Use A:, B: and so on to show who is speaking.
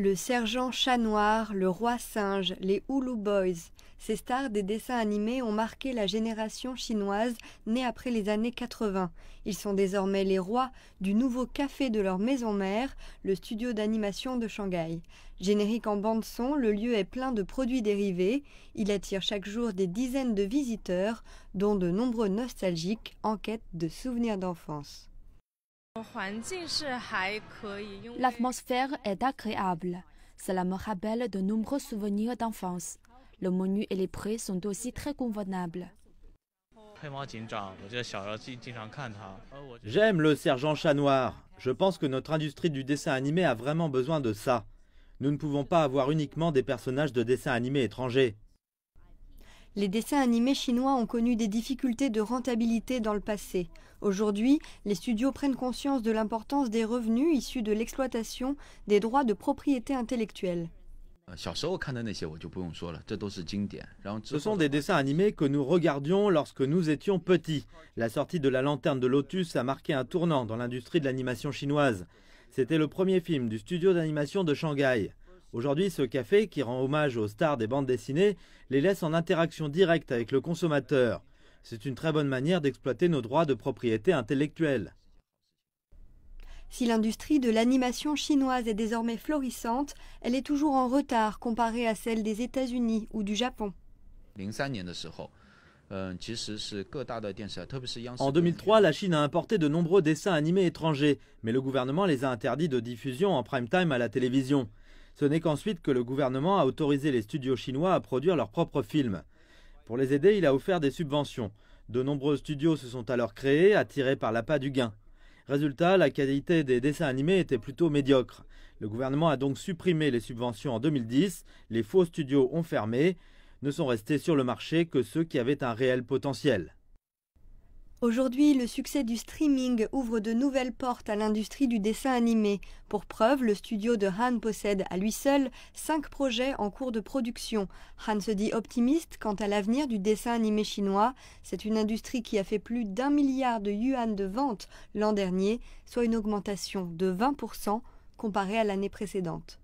A: le sergent Chat Noir, le roi singe, les Hulu Boys. Ces stars des dessins animés ont marqué la génération chinoise née après les années 80. Ils sont désormais les rois du nouveau café de leur maison mère, le studio d'animation de Shanghai. Générique en bande-son, le lieu est plein de produits dérivés. Il attire chaque jour des dizaines de visiteurs, dont de nombreux nostalgiques en quête de souvenirs d'enfance. L'atmosphère est agréable. Cela me rappelle de nombreux souvenirs d'enfance. Le menu et les prix sont aussi très convenables.
B: J'aime le sergent chat noir. Je pense que notre industrie du dessin animé a vraiment besoin de ça. Nous ne pouvons pas avoir uniquement des personnages de dessin animé étrangers.
A: Les dessins animés chinois ont connu des difficultés de rentabilité dans le passé. Aujourd'hui, les studios prennent conscience de l'importance des revenus issus de l'exploitation des droits de propriété intellectuelle.
B: Euh, Ce sont des dessins animés que nous regardions lorsque nous étions petits. La sortie de La Lanterne de Lotus a marqué un tournant dans l'industrie de l'animation chinoise. C'était le premier film du studio d'animation de Shanghai. Aujourd'hui, ce café, qui rend hommage aux stars des bandes dessinées, les laisse en interaction directe avec le consommateur. C'est une très bonne manière d'exploiter nos droits de propriété intellectuelle.
A: Si l'industrie de l'animation chinoise est désormais florissante, elle est toujours en retard comparée à celle des États-Unis ou du Japon.
B: Euh, en 2003, la Chine a importé de nombreux dessins animés étrangers, mais le gouvernement les a interdits de diffusion en prime time à la télévision. Ce n'est qu'ensuite que le gouvernement a autorisé les studios chinois à produire leurs propres films. Pour les aider, il a offert des subventions. De nombreux studios se sont alors créés, attirés par l'appât du gain. Résultat, la qualité des dessins animés était plutôt médiocre. Le gouvernement a donc supprimé les subventions en 2010, les faux studios ont fermé, ne sont restés sur le marché que ceux qui avaient un réel potentiel.
A: Aujourd'hui, le succès du streaming ouvre de nouvelles portes à l'industrie du dessin animé. Pour preuve, le studio de Han possède à lui seul cinq projets en cours de production. Han se dit optimiste quant à l'avenir du dessin animé chinois. C'est une industrie qui a fait plus d'un milliard de yuan de ventes l'an dernier, soit une augmentation de 20% comparée à l'année précédente.